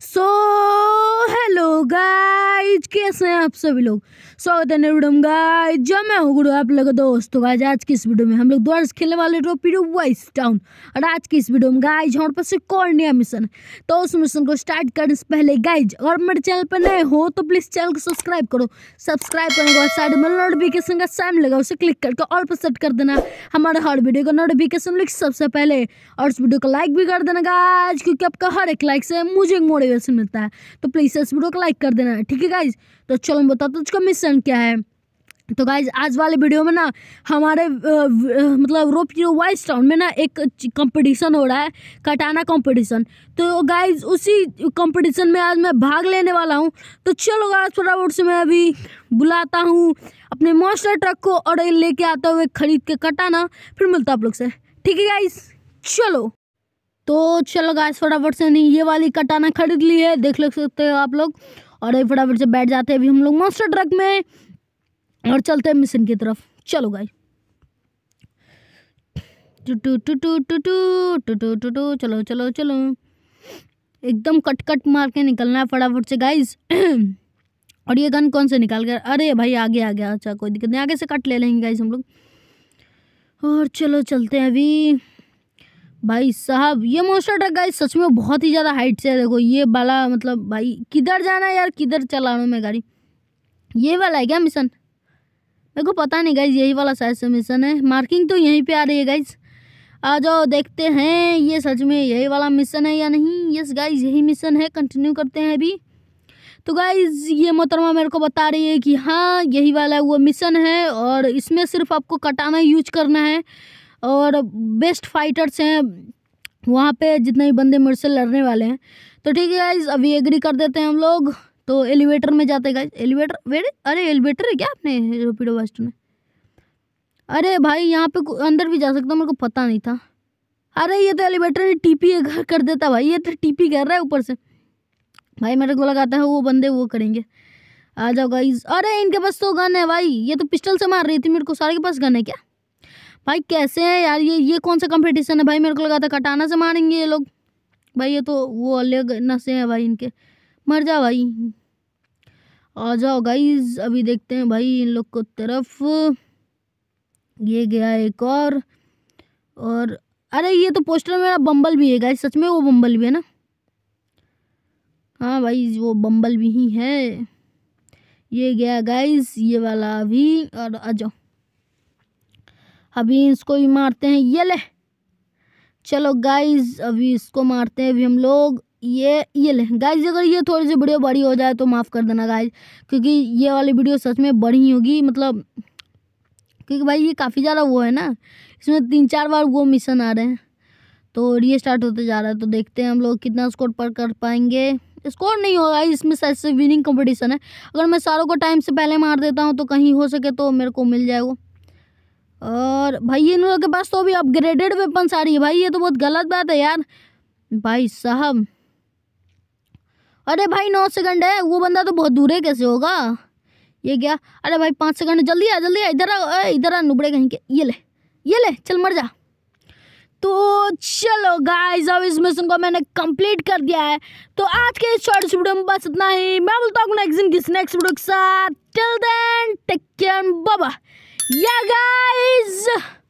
So, hello guys. Guys कैसे हैं आप सभी लोग स्वागत है वीडियो में गाइज जो मैं हूँ गुरु आप लोगों दोस्तों गाइज आज की इस वीडियो में हम लोग दोस्त खेलने वाले ट्रॉफी वाइस टाउन और आज की इस वीडियो में गाइज हमारे पास एक और नया मिशन तो उस मिशन को स्टार्ट करने से पहले गाइज और मेरे चैनल पर नए हो तो प्लीज़ चैनल को सब्सक्राइब करो सब्सक्राइब करने के बाद साइड में नोटिफिकेशन का साइन लगा उसे क्लिक करके और पर सेट कर देना हमारे हर वीडियो का नोटिफिकेशन लिख सबसे पहले और उस वीडियो को लाइक भी कर देना गाइज क्योंकि आपका हर एक लाइक से मुझे एक मोटिवेशन मिलता है तो प्लीज़ इस वीडियो को लाइक कर देना ठीक है गाइज तो चलो मैं बताता हूँ उसका मिशन क्या है तो गाइज आज वाले वीडियो में ना हमारे मतलब रोप वाइस टाउन में ना एक कंपटीशन हो रहा है कटाना कंपटीशन तो गाइज उसी कंपटीशन में आज मैं भाग लेने वाला हूँ तो चलो गाइज थोड़ा बहुत से मैं अभी बुलाता हूँ अपने मॉन्स्टर ट्रक को और लेके आता हुए खरीद के कटाना फिर मिलता आप लोग से ठीक है गाइज चलो तो चलो गाइस फटाफट से नहीं ये वाली कटाना खरीद ली है देख लग सकते हो आप लोग और फटाफट से बैठ जाते हैं अभी हम लोग मास्टर ट्रक में और चलते हैं मिशन की तरफ चलो गाई टू टू टू टू टू टू टू टू टू टू चलो चलो चलो एकदम कट कट मार के निकलना है फटाफट से गाइज और ये गन कौन से निकाल कर अरे भाई आगे आ गया अच्छा कोई दिक्कत नहीं आगे से कट ले लेंगे गाइज हम लोग और चलो चलते हैं अभी भाई साहब ये मोस्टर ट्रक गाइस सच में बहुत ही ज़्यादा हाइट से है देखो ये वाला मतलब भाई किधर जाना है यार किधर चलाना मैं गाड़ी ये वाला है क्या मिशन मेरे को पता नहीं गाइज यही वाला शायद से मिशन है मार्किंग तो यहीं पे आ रही है गाइज आ जाओ देखते हैं ये सच में यही वाला मिशन है या नहीं यस गाइज यही मिशन है कंटिन्यू करते हैं अभी तो गाइज ये मोहतरमा मेरे को बता रही है कि हाँ यही वाला वो मिशन है और इसमें सिर्फ आपको कटाना यूज करना है और बेस्ट फाइटर्स हैं वहाँ पे जितने भी बंदे मेरे से लड़ने वाले हैं तो ठीक है गाइज अभी एग्री कर देते हैं हम लोग तो एलिवेटर में जाते गाइज एलिवेटर वेरे अरे एलिवेटर है क्या अपने रोपीडो वेस्ट में अरे भाई यहाँ पे अंदर भी जा सकता मेरे को पता नहीं था अरे ये तो एलिवेटर टीपी कर देता भाई ये तो टीपी कर रहा है ऊपर से भाई मेरे को लगाता है वो बंदे वो करेंगे आ जाओ गाइज अरे इनके पास तो गन है भाई ये तो पिस्टल से मार रही थी मेरे को सारे के पास गन है क्या भाई कैसे हैं यार ये ये कौन सा कंपटीशन है भाई मेरे को लगा था कटाना से मारेंगे ये लोग भाई ये तो वो अलग नशे हैं भाई इनके मर जा भाई आ जाओ गाइज अभी देखते हैं भाई इन लोग को तरफ ये गया एक और और अरे ये तो पोस्टर मेरा बम्बल भी है गाइज सच में वो बम्बल भी है ना हाँ भाई वो बम्बल भी ही है ये गया गाइज ये वाला भी और आ जाओ अभी इसको भी मारते हैं ये ले चलो गाइज अभी इसको मारते हैं अभी हम लोग ये ये ले गाइज अगर ये थोड़ी सी वीडियो बड़ी हो जाए तो माफ़ कर देना गाइज क्योंकि ये वाली वीडियो सच में बड़ी होगी मतलब क्योंकि भाई ये काफ़ी ज़्यादा वो है ना इसमें तीन चार बार वो मिशन आ रहे हैं तो री स्टार्ट होते जा रहा है तो देखते हैं हम लोग कितना स्कोर पर कर पाएंगे स्कोर नहीं होगा इसमें सच से विनिंग कंपटीशन है अगर मैं सारों को टाइम से पहले मार देता हूँ तो कहीं हो सके तो मेरे को मिल जाएगा और भाई इन लोगों के पास तो अभी अपग्रेडेड वेपन्स आ रही है भाई ये तो बहुत गलत बात है यार भाई साहब अरे भाई नौ सेकंड है वो बंदा तो बहुत दूर है कैसे होगा ये क्या अरे भाई पाँच सेकंड जल्दी आ जल्दी आ इधर आ इधर आ नुबड़े कहीं के ये ले ये ले चल मर जा तो चलो गाइस अब इस मिशन को मैंने कंप्लीट कर दिया है तो आज के इस शॉर्ट वीडियो में बस इतना ही मैं बोलता हूँ नेक्स्ट दिन किस नेक्स्ट वीडियो के साथ टिल देन टेक केयर बाबा Yeah, guys!